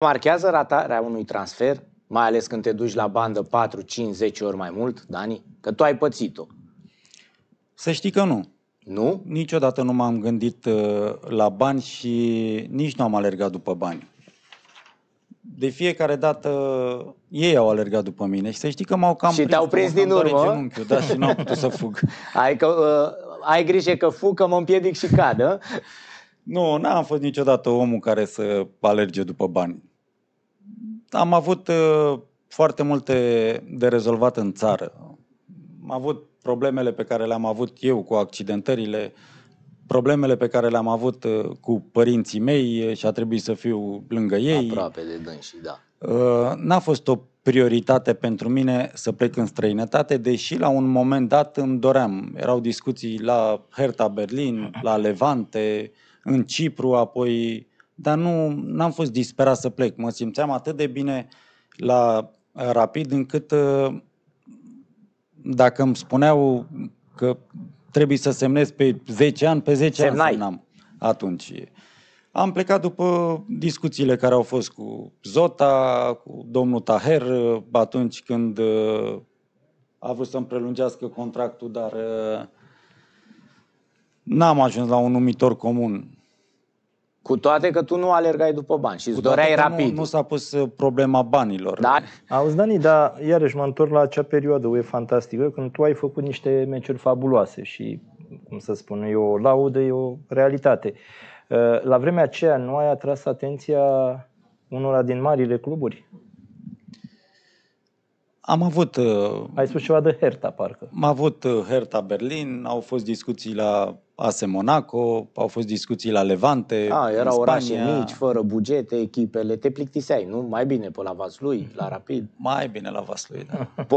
Marchează ratarea unui transfer, mai ales când te duci la bandă 4, 5, 10 ori mai mult, Dani? Că tu ai pățit-o. Să știi că nu. Nu? Niciodată nu m-am gândit uh, la bani și nici nu am alergat după bani. De fiecare dată uh, ei au alergat după mine și să știi că m-au cam Și te-au prins din urmă. Genunchiul, da, și n-am putut să fug. Ai, că, uh, ai grijă că fug, că mă împiedic și cadă. Nu, n-am fost niciodată omul care să alerge după bani am avut uh, foarte multe de rezolvat în țară. Am avut problemele pe care le-am avut eu cu accidentările, problemele pe care le-am avut uh, cu părinții mei și a trebuit să fiu lângă ei. Aproape de dânsi, da. Uh, n-a fost o prioritate pentru mine să plec în străinătate, deși la un moment dat îmi doream. Erau discuții la Hertha Berlin, la Levante, în Cipru, apoi dar nu am fost disperat să plec. Mă simțeam atât de bine la uh, rapid încât uh, dacă îmi spuneau că trebuie să semnez pe 10 ani, pe 10 Semnai. ani semnam atunci. Am plecat după discuțiile care au fost cu Zota, cu domnul Taher, uh, atunci când a vrut să-mi prelungească contractul, dar n-am ajuns la un numitor comun. Cu toate că tu nu alergai după bani și îți doreai rapid. Nu, nu s-a pus uh, problema banilor. Da? Auzi, Dani, dar iarăși mă întorc la acea perioadă e fantastică când tu ai făcut niște meciuri fabuloase și, cum să spun, e o laudă, e o realitate. Uh, la vremea aceea nu ai atras atenția unora din marile cluburi? Am avut... Uh, Ai spus ceva de Hertha, parcă. Am avut uh, Hertha Berlin, au fost discuții la AS Monaco, au fost discuții la Levante, A, erau orașe mici, fără bugete, echipele, te plictiseai, nu? Mai bine pe la Vaslui, la Rapid. Mai bine la Vaslui, da.